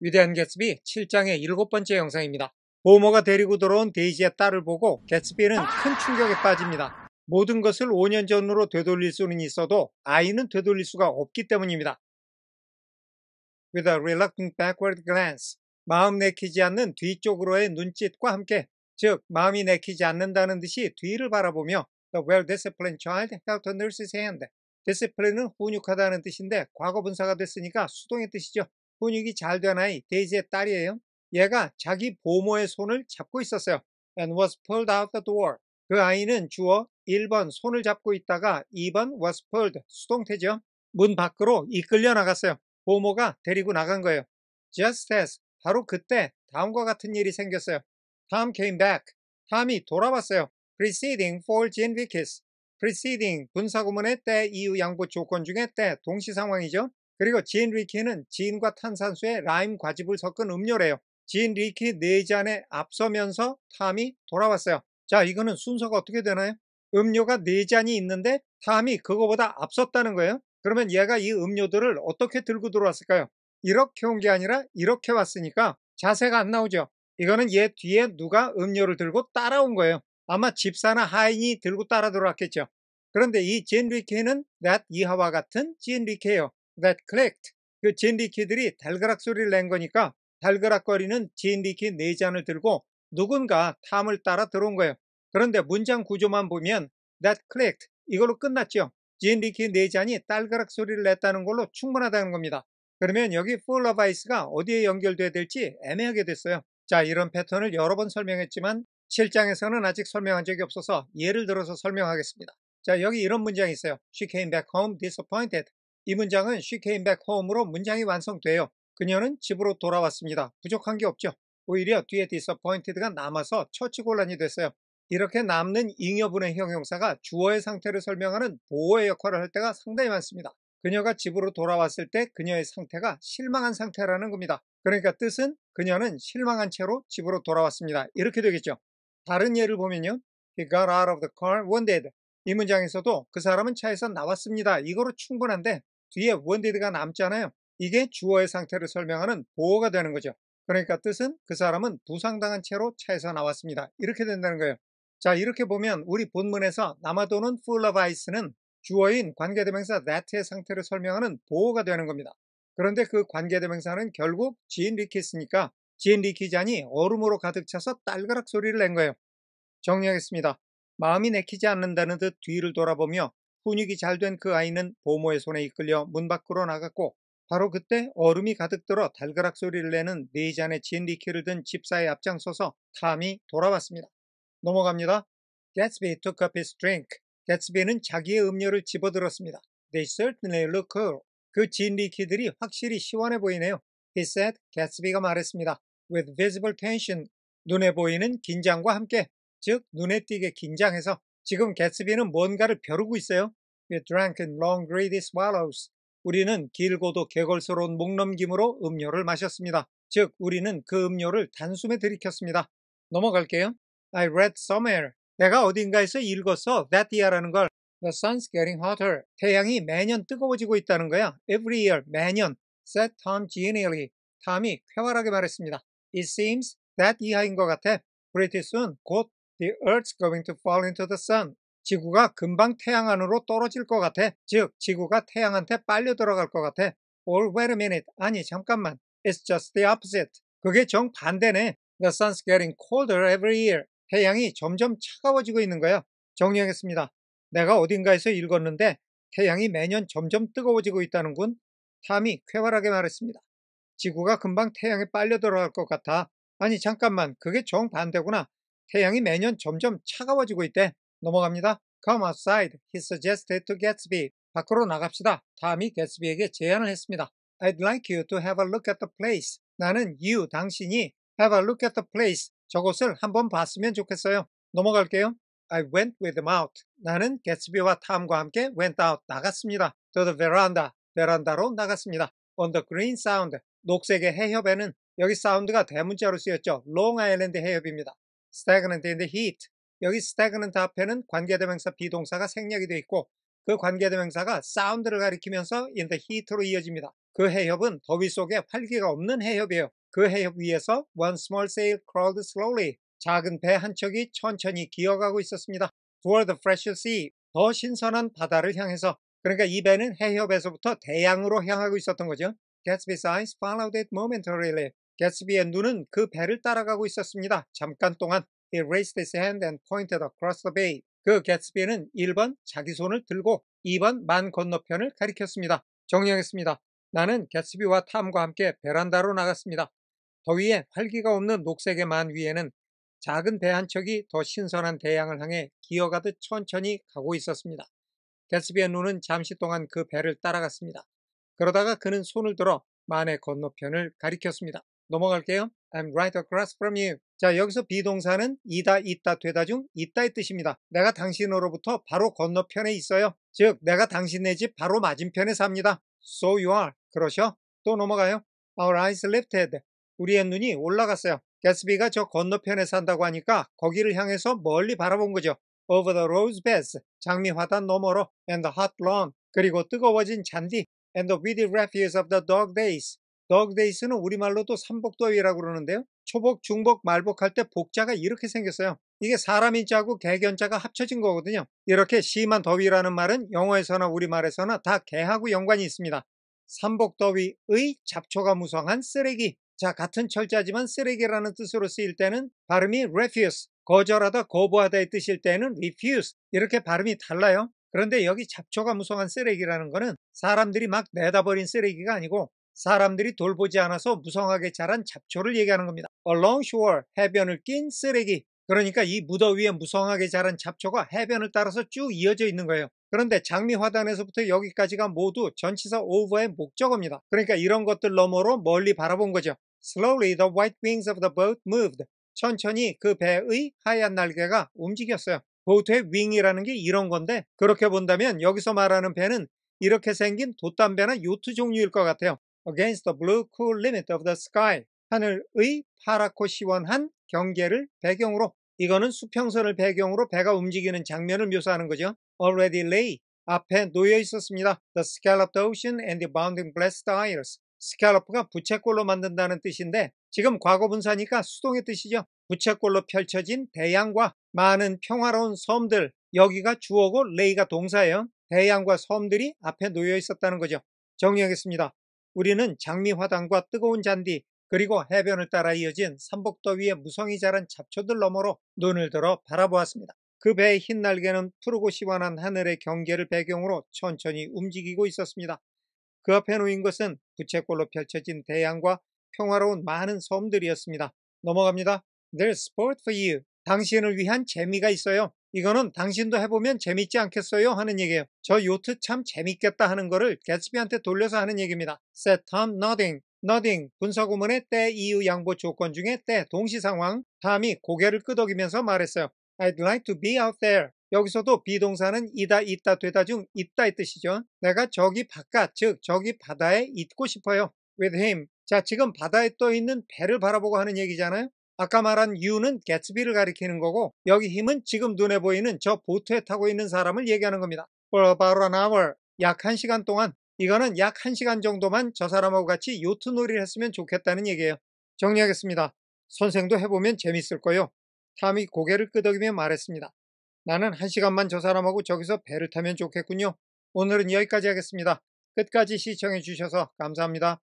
위대한 개츠비 7장의 일곱 번째 영상입니다. 보머가 데리고 들어온 데이지의 딸을 보고 개츠비는큰 충격에 빠집니다. 모든 것을 5년 전으로 되돌릴 수는 있어도 아이는 되돌릴 수가 없기 때문입니다. With a reluctant backward glance, 마음 내키지 않는 뒤쪽으로의 눈짓과 함께, 즉 마음이 내키지 않는다는 듯이 뒤를 바라보며 The well-disciplined child held the nurse's hand. d i s c i 은 훈육하다는 뜻인데 과거 분사가 됐으니까 수동의 뜻이죠. 훈육이 잘 된 아이 데이지의 딸이에요. 얘가 자기 보모의 손을 잡고 있었어요. And was pulled out the door. 그 아이는 주어 1번 손을 잡고 있다가 2번 was pulled 수동태죠. 문 밖으로 이끌려 나갔어요. 보모가 데리고 나간 거예요. Just as 바로 그때 다음과 같은 일이 생겼어요. Tom came back. 탐이 돌아왔어요. preceding for Jane Vickis. preceding 분사구문의 때 이후 양보 조건 중에 때 동시 상황이죠. 그리고 지앤리케는 지인과 탄산수에 라임 과즙을 섞은 음료래요. 지앤리케 네 잔에 앞서면서 탐이 돌아왔어요. 자 이거는 순서가 어떻게 되나요? 음료가 네 잔이 있는데 탐이 그거보다 앞섰다는 거예요. 그러면 얘가 이 음료들을 어떻게 들고 들어왔을까요? 이렇게 온 게 아니라 이렇게 왔으니까 자세가 안 나오죠. 이거는 얘 뒤에 누가 음료를 들고 따라온 거예요. 아마 집사나 하인이 들고 따라 들어왔겠죠. 그런데 이 지앤리케는 낫 이하와 같은 지앤리케예요. that clicked. 그 진디키들이 달그락 소리를 낸 거니까 달그락거리는 진디키 네 잔을 들고 누군가 탐을 따라 들어온 거예요. 그런데 문장 구조만 보면 that clicked 이걸로 끝났죠. 진디키 네 잔이 달그락 소리를 냈다는 걸로 충분하다는 겁니다. 그러면 여기 full of ice가 어디에 연결돼야 될지 애매하게 됐어요. 자 이런 패턴을 여러 번 설명했지만 실장에서는 아직 설명한 적이 없어서 예를 들어서 설명하겠습니다. 자 여기 이런 문장이 있어요. She came back home disappointed. 이 문장은 she came back home으로 문장이 완성돼요. 그녀는 집으로 돌아왔습니다. 부족한 게 없죠. 오히려 뒤에 disappointed가 남아서 처치 곤란이 됐어요. 이렇게 남는 잉여분의 형용사가 주어의 상태를 설명하는 보호의 역할을 할 때가 상당히 많습니다. 그녀가 집으로 돌아왔을 때 그녀의 상태가 실망한 상태라는 겁니다. 그러니까 뜻은 그녀는 실망한 채로 집으로 돌아왔습니다. 이렇게 되겠죠. 다른 예를 보면요. He got out of the car wounded. 이 문장에서도 그 사람은 차에서 나왔습니다. 이거로 충분한데 뒤에 원디드가 남잖아요. 이게 주어의 상태를 설명하는 보호가 되는 거죠. 그러니까 뜻은 그 사람은 부상당한 채로 차에서 나왔습니다. 이렇게 된다는 거예요. 자 이렇게 보면 우리 본문에서 남아도는 full of ice는 주어인 관계대명사 that의 상태를 설명하는 보호가 되는 겁니다. 그런데 그 관계대명사는 결국 지인 리키스니까 지인 리키자니 얼음으로 가득 차서 딸그락 소리를 낸 거예요. 정리하겠습니다. 마음이 내키지 않는다는 듯 뒤를 돌아보며 분육이잘된그 아이는 보모의 손에 이끌려 문 밖으로 나갔고 바로 그때 얼음이 가득 들어 달그락 소리를 내는 네 잔의 진리키를 든 집사의 앞장서서 탐이 돌아왔습니다. 넘어갑니다. Gatsby took up his drink. g t s b y 는 자기의 음료를 집어들었습니다. They certainly look cool. 그 진리키들이 확실히 시원해 보이네요. He said, g t s b y 가 말했습니다. With visible tension, 눈에 보이는 긴장과 함께, 즉 눈에 띄게 긴장해서 지금 g t s b y 는 뭔가를 벼르고 있어요. drunken long greedy swallows. 우리는 길고도 개걸스러운 목넘김으로 음료를 마셨습니다. 즉 우리는 그 음료를 단숨에 들이켰습니다. 넘어갈게요. I read somewhere. 내가 어딘가에서 읽어서 That year라는 걸. The sun's getting hotter. 태양이 매년 뜨거워지고 있다는 거야. Every year, 매년. said Tom genially. 탐이 쾌활하게 말했습니다. It seems that 이하인 것 같아. Pretty soon, 곧 the earth's going to fall into the sun. 지구가 금방 태양 안으로 떨어질 것 같아. 즉, 지구가 태양한테 빨려 들어갈 것 같아. Or wait a minute. 아니, 잠깐만. It's just the opposite. 그게 정반대네. The sun's getting colder every year. 태양이 점점 차가워지고 있는 거야. 정리하겠습니다. 내가 어딘가에서 읽었는데 태양이 매년 점점 뜨거워지고 있다는군. 탐이 쾌활하게 말했습니다. 지구가 금방 태양에 빨려 들어갈 것 같아. 아니 잠깐만 그게 정반대구나. 태양이 매년 점점 차가워지고 있대. 넘어갑니다. Come outside. He suggested to Gatsby. 밖으로 나갑시다. 다음이 게츠비에게 제안을 했습니다. I'd like you to have a look at the place. 나는 you, 당신이 have a look at the place. 저곳을 한번 봤으면 좋겠어요. 넘어갈게요. I went with them out. 나는 게츠비와 탐과 함께 went out, 나갔습니다. To the veranda, 베란다로 나갔습니다. On the green sound, 녹색의 해협에는 여기 사운드가 대문자로 쓰였죠. Long Island 해협입니다. Stagnant in the heat, 여기 스태그는 앞에는 관계대명사 비동사가 생략이 되어 있고 그 관계대명사가 사운드를 가리키면서 in the heat로 이어집니다. 그 해협은 더위 속에 활기가 없는 해협이에요. 그 해협 위에서 one small sail crawled slowly 작은 배 한 척이 천천히 기어가고 있었습니다. toward the fresh sea 더 신선한 바다를 향해서 그러니까 이 배는 해협에서부터 대양으로 향하고 있었던 거죠. Gatsby's eyes followed it momentarily. g 게츠비의 눈은 그 배를 따라가고 있었습니다. 잠깐 동안 He raised his hand and pointed across the bay. 그 개츠비는 1번 자기 손을 들고 2번 만 건너편을 가리켰습니다. 정리하겠습니다. 나는 개츠비와 탐과 함께 베란다로 나갔습니다. 더위에 활기가 없는 녹색의 만 위에는 작은 배 한 척이 더 신선한 대양을 향해 기어가듯 천천히 가고 있었습니다. 개츠비의 눈은 잠시 동안 그 배를 따라갔습니다. 그러다가 그는 손을 들어 만의 건너편을 가리켰습니다. 넘어갈게요. I'm right across from you. 자 여기서 비동사는 이다 있다 되다 중 있다의 뜻입니다. 내가 당신으로부터 바로 건너편에 있어요. 즉 내가 당신의집 바로 맞은편에 삽니다. So you are. 그러셔. 또 넘어가요. Our eyes lifted. 우리의 눈이 올라갔어요. 게스비가 저 건너편에 산다고 하니까 거기를 향해서 멀리 바라본 거죠. Over the rose beds. 장미 화단 너머로. And the hot lawn. 그리고 뜨거워진 잔디. And the weedy refuse of the dog days. 덕데이스는 우리말로도 삼복더위라고 그러는데요. 초복, 중복, 말복 할 때 복자가 이렇게 생겼어요. 이게 사람인 자고 개견자가 합쳐진 거거든요. 이렇게 심한 더위라는 말은 영어에서나 우리말에서나 다 개하고 연관이 있습니다. 삼복더위의 잡초가 무성한 쓰레기. 자, 같은 철자지만 쓰레기라는 뜻으로 쓰일 때는 발음이 refuse, 거절하다, 거부하다의 뜻일 때는 refuse. 이렇게 발음이 달라요. 그런데 여기 잡초가 무성한 쓰레기라는 거는 사람들이 막 내다버린 쓰레기가 아니고 사람들이 돌보지 않아서 무성하게 자란 잡초를 얘기하는 겁니다. Along shore, 해변을 낀 쓰레기. 그러니까 이 무더위에 무성하게 자란 잡초가 해변을 따라서 쭉 이어져 있는 거예요. 그런데 장미 화단에서부터 여기까지가 모두 전치사 over의 목적어입니다. 그러니까 이런 것들 너머로 멀리 바라본 거죠. Slowly the white wings of the boat moved. 천천히 그 배의 하얀 날개가 움직였어요. 보트의 윙이라는 게 이런 건데 그렇게 본다면 여기서 말하는 배는 이렇게 생긴 돛단배나 요트 종류일 것 같아요. against the blue cool limit of the sky. 하늘의 파랗고 시원한 경계를 배경으로 이거는 수평선을 배경으로 배가 움직이는 장면을 묘사하는 거죠. Already lay 앞에 놓여 있었습니다. The scalloped ocean and the bounding blessed isles. 스캘롭가 부채꼴로 만든다는 뜻인데 지금 과거분사니까 수동의 뜻이죠. 부채꼴로 펼쳐진 대양과 많은 평화로운 섬들 여기가 주어고 레이가 동사예요. 대양과 섬들이 앞에 놓여 있었다는 거죠. 정리하겠습니다. 우리는 장미화단과 뜨거운 잔디 그리고 해변을 따라 이어진 삼복더 위에 무성히 자란 잡초들 너머로 눈을 들어 바라보았습니다. 그 배의 흰 날개는 푸르고 시원한 하늘의 경계를 배경으로 천천히 움직이고 있었습니다. 그 앞에 놓인 것은 부채꼴로 펼쳐진 대양과 평화로운 많은 섬들이었습니다. 넘어갑니다. There's sport for you. 당신을 위한 재미가 있어요. 이거는 당신도 해보면 재밌지 않겠어요 하는 얘기예요. 저 요트 참 재밌겠다 하는 거를 개츠비한테 돌려서 하는 얘기입니다. Set Tom nodding. nodding. 분사구문의 때 이유 양보 조건 중에 때 동시 상황. 탐이 고개를 끄덕이면서 말했어요. I'd like to be out there. 여기서도 비동사는 이다 있다 되다 중 있다 이 뜻이죠. 내가 저기 바깥 즉 저기 바다에 있고 싶어요. With him. 자 지금 바다에 떠 있는 배를 바라보고 하는 얘기잖아요. 아까 말한 유는 개츠비를 가리키는 거고 여기 힘은 지금 눈에 보이는 저 보트에 타고 있는 사람을 얘기하는 겁니다. For about an hour, 약 1시간 동안 이거는 약 1시간 정도만 저 사람하고 같이 요트 놀이를 했으면 좋겠다는 얘기예요. 정리하겠습니다. 선생도 해보면 재밌을 거요. 탐이 고개를 끄덕이며 말했습니다. 나는 1시간만 저 사람하고 저기서 배를 타면 좋겠군요. 오늘은 여기까지 하겠습니다. 끝까지 시청해 주셔서 감사합니다.